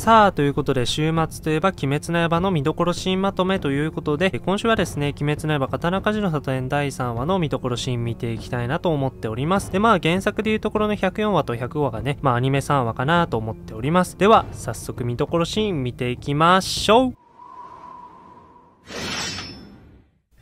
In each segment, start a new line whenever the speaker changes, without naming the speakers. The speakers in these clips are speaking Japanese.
さあ、ということで、週末といえば、鬼滅の刃の見どころシーンまとめということで、今週はですね、鬼滅の刃刀鍛冶の里園第3話の見どころシーン見ていきたいなと思っております。で、まあ、原作でいうところの104話と105話がね、まあ、アニメ3話かなと思っております。では、早速見どころシーン見ていきましょう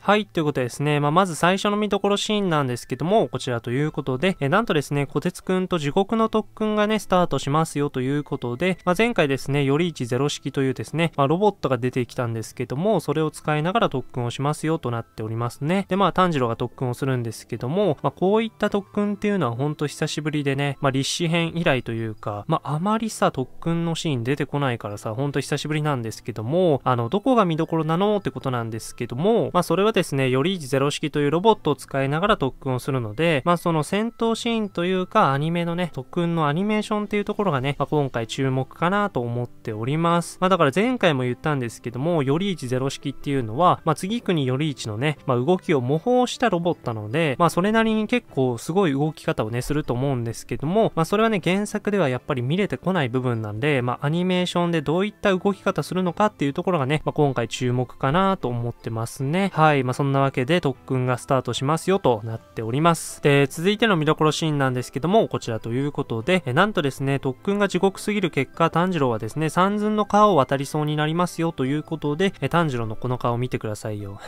はい、ということでですね、まあ、まず最初の見どころシーンなんですけども、こちらということで、えなんとですね、小鉄くんと地獄の特訓がね、スタートしますよということで、まあ、前回ですね、より一ゼロ式というですね、まあ、ロボットが出てきたんですけども、それを使いながら特訓をしますよとなっておりますね。で、まあ、炭治郎が特訓をするんですけども、まあ、こういった特訓っていうのはほんと久しぶりでね、まあ、立志編以来というか、まあ、あまりさ、特訓のシーン出てこないからさ、ほんと久しぶりなんですけども、あの、どこが見どころなのってことなんですけども、まあ、それはでですね、より0式というロボットを使いながら特訓をするので、まあその戦闘シーンというかアニメのね、特訓のアニメーションっていうところがね、まあ、今回注目かなと思っております。まあだから前回も言ったんですけども、より1 0式っていうのは、まあ次国より1のね、まあ動きを模倣したロボットなので、まあそれなりに結構すごい動き方をね、すると思うんですけども、まあそれはね、原作ではやっぱり見れてこない部分なんで、まあアニメーションでどういった動き方するのかっていうところがね、まあ今回注目かなと思ってますね。はい。い。まあ、そんなわけで特訓がスタートしますよとなっております。で、続いての見どころシーンなんですけども、こちらということで、えなんとですね、特訓が地獄すぎる結果、炭治郎はですね、三寸の川を渡りそうになりますよということで、え炭治郎のこの顔を見てくださいよ。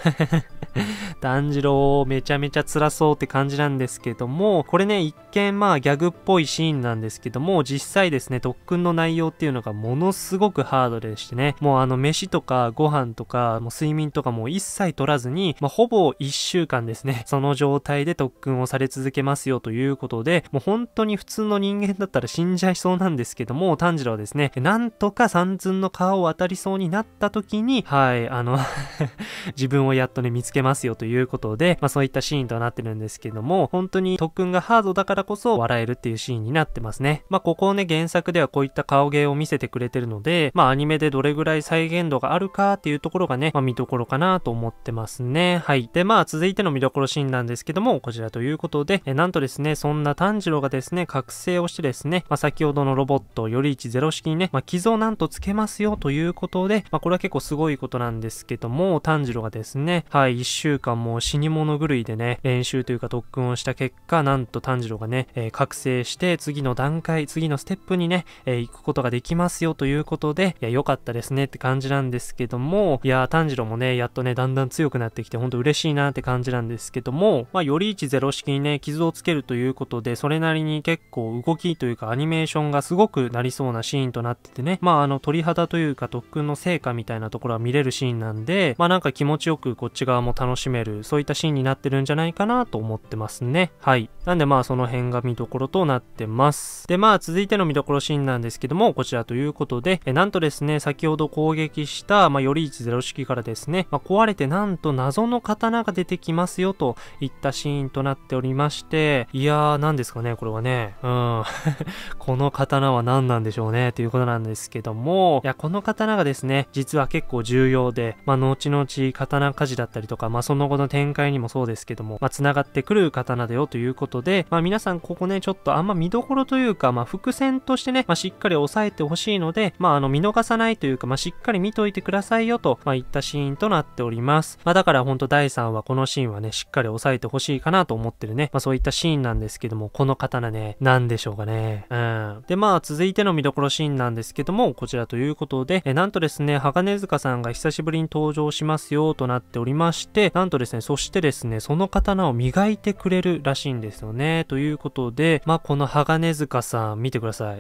炭治郎めちゃめちゃ辛そうって感じなんですけども、これね、一見まあギャグっぽいシーンなんですけども、実際ですね、特訓の内容っていうのがものすごくハードでしてね、もうあの飯とかご飯とか、もう睡眠とかも一切取らずに、に、まあ、ほぼ1週間ですね、その状態で特訓をされ続けますよということで、もう本当に普通の人間だったら死んじゃいそうなんですけども、炭治郎はですね、なんとか三寸の川を渡りそうになった時に、はい、あの 自分をやっとね、見つけますよということで、まあ、そういったシーンとなってるんですけども、本当に特訓がハードだからこそ笑えるっていうシーンになってますね。まあ、ここをね、原作ではこういった顔芸を見せてくれてるので、まあ、アニメでどれぐらい再現度があるかっていうところがね、まあ、見どころかなと思ってますね。ね。はい。で、まあ、続いての見どころシーンなんですけども、こちらということで、えなんとですね、そんな炭治郎がですね、覚醒をしてですね、まあ、先ほどのロボット、より1式にね、まあ、傷をなんとつけますよということで、まあ、これは結構すごいことなんですけども、炭治郎がですね、はい、1週間も死に物狂いでね、練習というか特訓をした結果、なんと炭治郎がね、えー、覚醒して、次の段階、次のステップにね、えー、行くことができますよということで、いや、良かったですねって感じなんですけども、いや、炭治郎もね、やっとね、だんだん強くなってできて、ほんと嬉しいなって感じなんですけども、まあ、より1-0式にね、傷をつけるということで、それなりに結構動きというかアニメーションがすごくなりそうなシーンとなっててね、まあ、あの、鳥肌というか特訓の成果みたいなところは見れるシーンなんで、まあ、なんか気持ちよくこっち側も楽しめる、そういったシーンになってるんじゃないかなと思ってますね。はい。なんでまあ、その辺が見どころとなってます。で、まあ、続いての見どころシーンなんですけども、こちらということで、えなんとですね、先ほど攻撃した、まあ、より1-0式からですね、まあ、壊れてなんと謎謎の刀が出てきますよといったシーンとなっておりまして、いやー、何ですかね、これはね。うん。この刀は何なんでしょうね、ということなんですけども、いや、この刀がですね、実は結構重要で、まあ、後々刀鍛冶だったりとか、まあ、その後の展開にもそうですけども、まあ、繋がってくる刀だよということで、まあ、皆さんここね、ちょっとあんま見どころというか、まあ、伏線としてね、まあ、しっかり押さえてほしいので、まあ、あの、見逃さないというか、まあ、しっかり見といてくださいよと、まあ、いったシーンとなっております。まあ、だかららほんと第3話このシーンはね、しっかり押さえてほしいかなと思ってるね。まあそういったシーンなんですけども、この刀ね、何でしょうかね。うん。で、まあ続いての見どころシーンなんですけども、こちらということで、えなんとですね、鋼塚さんが久しぶりに登場しますよとなっておりまして、なんとですね、そしてですね、その刀を磨いてくれるらしいんですよね。ということで、まあこの鋼塚さん見てください。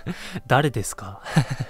誰ですか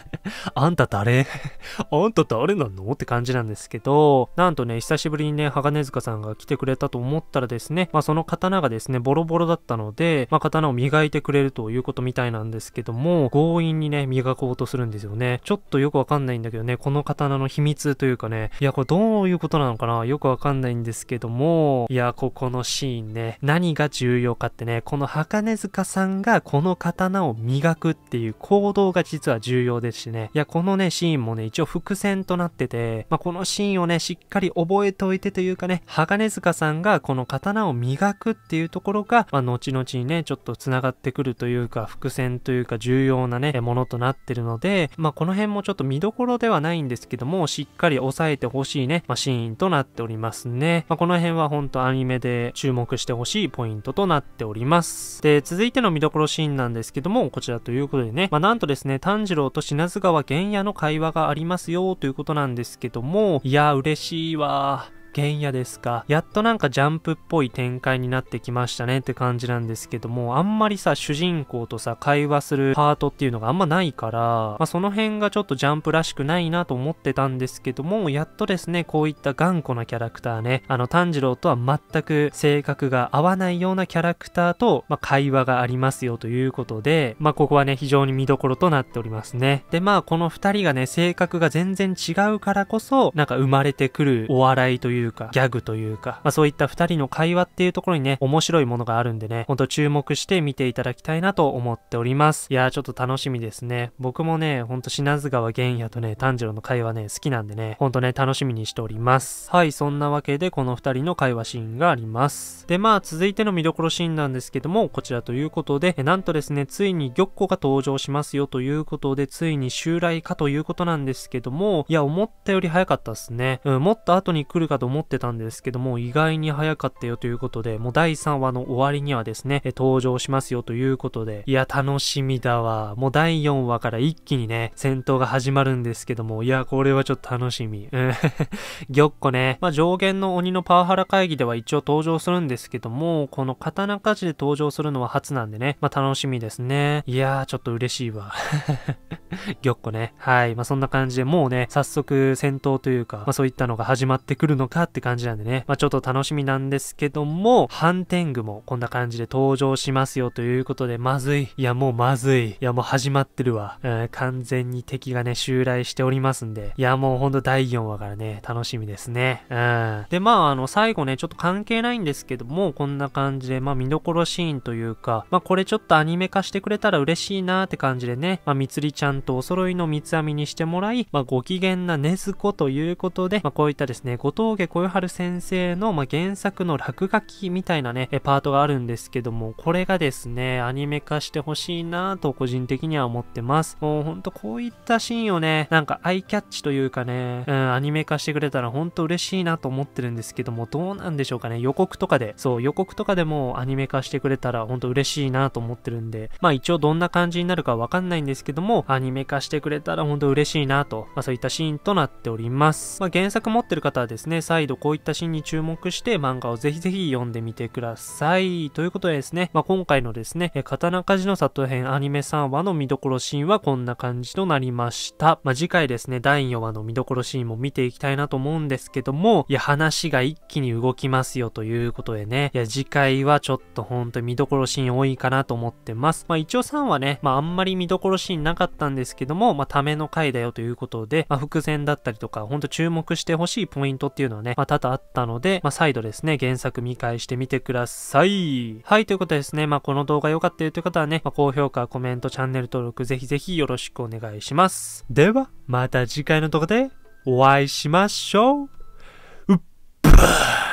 あんた誰 あんた誰なのって感じなんですけど、なんとね、久しぶりぶりにね、鋼塚さんが来てくれたと思ったらですね、まあ、その刀がですね、ボロボロだったので、まあ、刀を磨いてくれるということみたいなんですけども、強引にね、磨こうとするんですよね。ちょっとよくわかんないんだけどね、この刀の秘密というかね、いや、これどういうことなのかなよくわかんないんですけども、いや、ここのシーンね、何が重要かってね、この鋼塚さんがこの刀を磨くっていう行動が実は重要ですしね、いや、このね、シーンもね、一応伏線となってて、まあ、このシーンをね、しっかり覚えてっておいてというかね、鋼塚さんがこの刀を磨くっていうところが、まあ、後々にね、ちょっと繋がってくるというか、伏線というか重要なね、ものとなってるので、まあ、この辺もちょっと見どころではないんですけども、しっかり押さえてほしいね、まあ、シーンとなっておりますね。まあ、この辺は本当アニメで注目してほしいポイントとなっております。で、続いての見どころシーンなんですけども、こちらということでね、まあ、なんとですね、炭治郎と品塚は玄野の会話がありますよ、ということなんですけども、いや、嬉しいわ。原野ですか。やっとなんかジャンプっぽい展開になってきましたねって感じなんですけども、あんまりさ、主人公とさ、会話するパートっていうのがあんまないから、まあ、その辺がちょっとジャンプらしくないなと思ってたんですけども、やっとですね、こういった頑固なキャラクターね、あの、炭治郎とは全く性格が合わないようなキャラクターと、まあ、会話がありますよということで、まあ、ここはね、非常に見どころとなっておりますね。で、まあ、この二人がね、性格が全然違うからこそ、なんか生まれてくるお笑いといういうか、ギャグというか、まあそういった二人の会話っていうところにね、面白いものがあるんでね、ほんと注目して見ていただきたいなと思っております。いやーちょっと楽しみですね。僕もね、ほんと品津川玄也とね、炭治郎の会話ね、好きなんでね、ほんとね、楽しみにしております。はい、そんなわけでこの二人の会話シーンがあります。で、まあ続いての見どころシーンなんですけども、こちらということで、えなんとですね、ついに玉子が登場しますよということで、ついに襲来かということなんですけども、いや、思ったより早かったっすね。うん、もっと後に来るかと思ってたんですけども、意外に早かったよということで、もう第3話の終わりにはですね、登場しますよということで、いや、楽しみだわ。もう第4話から一気にね、戦闘が始まるんですけども、いや、これはちょっと楽しみ。うん。ぎょっこね、まあ、上限の鬼のパワハラ会議では一応登場するんですけども、この刀鍛冶で登場するのは初なんでね、まあ、楽しみですね。いやー、ちょっと嬉しいわ。ぎょっこね。はい。まあ、そんな感じで、もうね、早速戦闘というか、まあ、そういったのが始まってくるのか、って感じなんでね、まあ、ちょっと楽しみなんですけども、ハンテングもこんな感じで登場しますよということで、まずい。いや、もうまずい。いや、もう始まってるわ。えー、完全に敵がね、襲来しておりますんで、いや、もうほんと第4話からね、楽しみですね。うん。で、まあ、あの、最後ね、ちょっと関係ないんですけども、こんな感じで、まあ、見どころシーンというか、まあ、これちょっとアニメ化してくれたら嬉しいなーって感じでね、まあ、みつりちゃんとお揃いの三つ編みにしてもらい、まあ、ご機嫌なねずこということで、まあ、こういったですね、ご峠小春先生の、まあ、原作の落書きみたいなね、パートがあるんですけども、これがですね、アニメ化してほしいなと個人的には思ってます。もうほんとこういったシーンをね、なんかアイキャッチというかね、うん、アニメ化してくれたらほんと嬉しいなと思ってるんですけども、どうなんでしょうかね、予告とかで、そう、予告とかでもアニメ化してくれたらほんと嬉しいなと思ってるんで、まあ一応どんな感じになるかわかんないんですけども、アニメ化してくれたらほんと嬉しいなと、まあそういったシーンとなっております。まあ原作持ってる方はですね、再度こういったシーンに注目して漫画をぜひぜひ読んでみてください。ということでですね、まあ、今回のですね、刀鍛冶の里編アニメ3話の見どころシーンはこんな感じとなりました。まあ、次回ですね、第4話の見どころシーンも見ていきたいなと思うんですけども、いや、話が一気に動きますよということでね、いや、次回はちょっとほんと見どころシーン多いかなと思ってます。まあ、一応3話ね、まあ、あんまり見どころシーンなかったんですけども、まあ、ための回だよということで、まあ、伏線だったりとか、ほんと注目してほしいポイントっていうのはね、ね、まあ、多々あったので、まあ、再度ですね、原作見返してみてください。はい、ということでですね、まあ、この動画良かったよという方はね、まあ、高評価、コメント、チャンネル登録、ぜひぜひよろしくお願いします。では、また次回の動画でお会いしましょう。うっばー